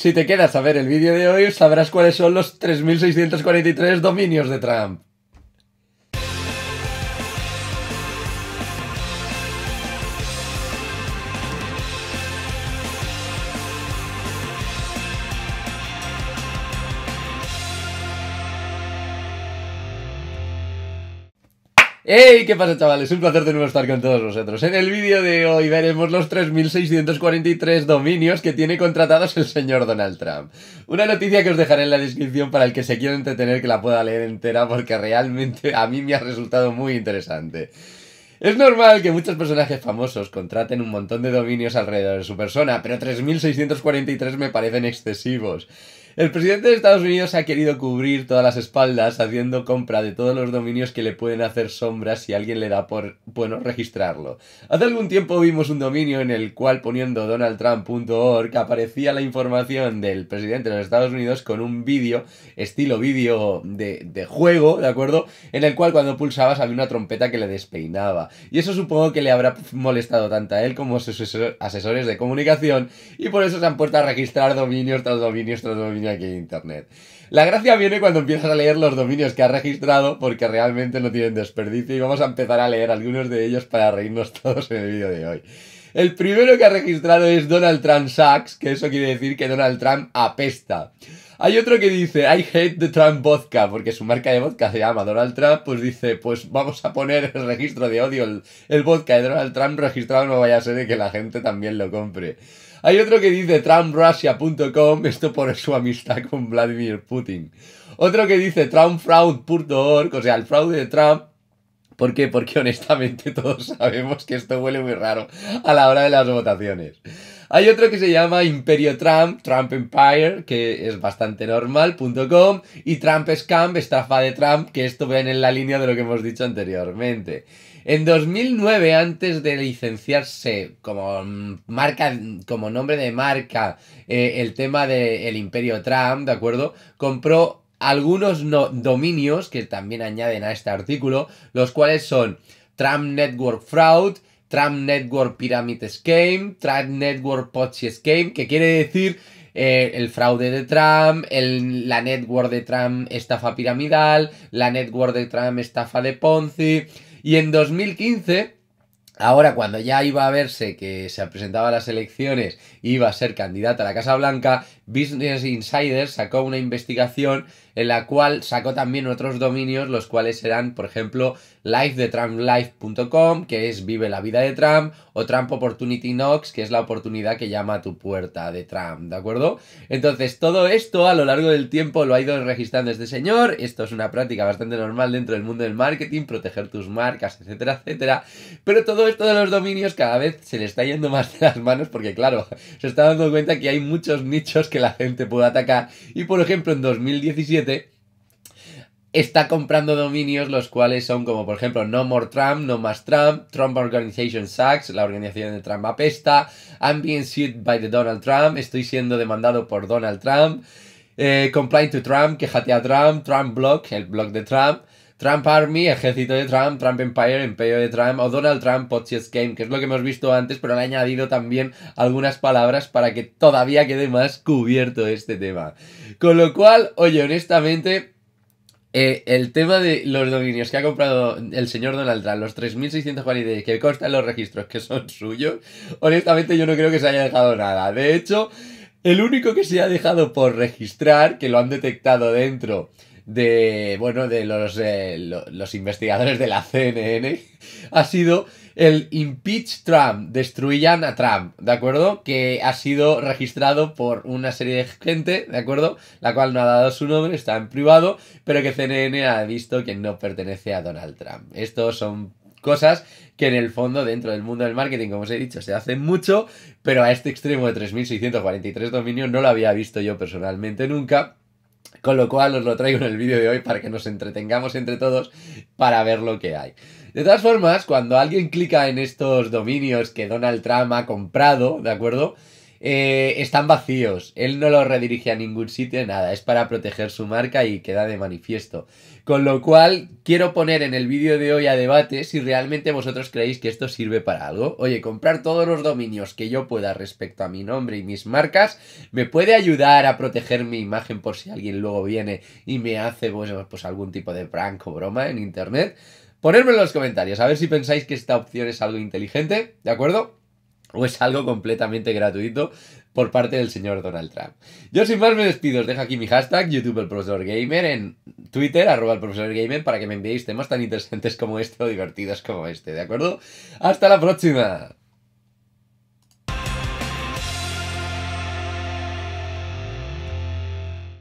Si te quedas a ver el vídeo de hoy, sabrás cuáles son los 3.643 dominios de Trump. ¡Hey! ¿Qué pasa, chavales? Un placer de nuevo estar con todos vosotros. En el vídeo de hoy veremos los 3.643 dominios que tiene contratados el señor Donald Trump. Una noticia que os dejaré en la descripción para el que se quiera entretener que la pueda leer entera porque realmente a mí me ha resultado muy interesante. Es normal que muchos personajes famosos contraten un montón de dominios alrededor de su persona, pero 3.643 me parecen excesivos. El presidente de Estados Unidos ha querido cubrir todas las espaldas haciendo compra de todos los dominios que le pueden hacer sombras si alguien le da por, bueno, registrarlo. Hace algún tiempo vimos un dominio en el cual poniendo donaldtrump.org aparecía la información del presidente de los Estados Unidos con un vídeo, estilo vídeo de, de juego, ¿de acuerdo? En el cual cuando pulsabas había una trompeta que le despeinaba. Y eso supongo que le habrá molestado tanto a él como a sus asesores de comunicación y por eso se han puesto a registrar dominios tras dominios tras dominios aquí en internet. La gracia viene cuando empiezas a leer los dominios que has registrado porque realmente no tienen desperdicio y vamos a empezar a leer algunos de ellos para reírnos todos en el vídeo de hoy. El primero que ha registrado es Donald Trump Sachs, que eso quiere decir que Donald Trump apesta. Hay otro que dice, I hate the Trump vodka, porque su marca de vodka se llama Donald Trump, pues dice, pues vamos a poner el registro de odio, el, vodka de Donald Trump registrado, no vaya a ser de que la gente también lo compre. Hay otro que dice TrumpRussia.com, esto por su amistad con Vladimir Putin. Otro que dice TrumpFraud.org, o sea, el fraude de Trump, ¿Por qué? Porque honestamente todos sabemos que esto huele muy raro a la hora de las votaciones. Hay otro que se llama Imperio Trump, Trump Empire, que es bastante normal.com, y Trump Scam, estafa de Trump, que esto ven en la línea de lo que hemos dicho anteriormente. En 2009, antes de licenciarse como marca, como nombre de marca, eh, el tema del Imperio Trump, ¿de acuerdo? Compró algunos dominios que también añaden a este artículo, los cuales son Trump Network Fraud, Trump Network Pyramid Scheme, Trump Network Potsy Scheme, que quiere decir eh, el fraude de Trump, la network de Trump estafa piramidal, la network de Trump estafa de Ponzi. Y en 2015, ahora cuando ya iba a verse que se presentaba las elecciones, iba a ser candidata a la Casa Blanca, Business Insider sacó una investigación en la cual sacó también otros dominios, los cuales serán, por ejemplo, Life.com que es Vive la vida de Trump, o Trump Opportunity Knox, que es la oportunidad que llama a tu puerta de Trump, ¿de acuerdo? Entonces, todo esto a lo largo del tiempo lo ha ido registrando este señor, esto es una práctica bastante normal dentro del mundo del marketing, proteger tus marcas, etcétera, etcétera, pero todo esto de los dominios cada vez se le está yendo más de las manos porque, claro, se está dando cuenta que hay muchos nichos que la gente pueda atacar. Y por ejemplo, en 2017 está comprando dominios los cuales son como por ejemplo No More Trump, No Más Trump, Trump Organization Sucks, la organización de Trump apesta, I'm being sued by the Donald Trump, estoy siendo demandado por Donald Trump, eh, Complain to Trump, quejate a Trump, Trump Block, el blog de Trump, Trump Army, ejército de Trump, Trump Empire, imperio de Trump o Donald Trump Podcast Game, que es lo que hemos visto antes, pero le añadido también algunas palabras para que todavía quede más cubierto este tema. Con lo cual, oye, honestamente, eh, el tema de los dominios que ha comprado el señor Donald Trump, los cualidades que constan los registros que son suyos, honestamente yo no creo que se haya dejado nada. De hecho, el único que se ha dejado por registrar, que lo han detectado dentro de, bueno, de los, eh, los investigadores de la CNN ha sido el Impeach Trump, destruyan a Trump, ¿de acuerdo? Que ha sido registrado por una serie de gente, ¿de acuerdo? La cual no ha dado su nombre, está en privado, pero que CNN ha visto que no pertenece a Donald Trump. Estos son cosas que en el fondo dentro del mundo del marketing, como os he dicho, se hacen mucho, pero a este extremo de 3.643 dominios no lo había visto yo personalmente nunca. Con lo cual os lo traigo en el vídeo de hoy para que nos entretengamos entre todos para ver lo que hay. De todas formas, cuando alguien clica en estos dominios que Donald Trump ha comprado, ¿de acuerdo? Eh, están vacíos. Él no los redirige a ningún sitio, nada. Es para proteger su marca y queda de manifiesto. Con lo cual, quiero poner en el vídeo de hoy a debate si realmente vosotros creéis que esto sirve para algo. Oye, comprar todos los dominios que yo pueda respecto a mi nombre y mis marcas me puede ayudar a proteger mi imagen por si alguien luego viene y me hace pues, pues algún tipo de prank o broma en internet. Ponedme en los comentarios, a ver si pensáis que esta opción es algo inteligente, ¿de acuerdo? o es algo completamente gratuito por parte del señor Donald Trump. Yo sin más me despido, os dejo aquí mi hashtag, YouTube el en Twitter, arroba el para que me enviéis temas tan interesantes como este o divertidos como este, ¿de acuerdo? ¡Hasta la próxima!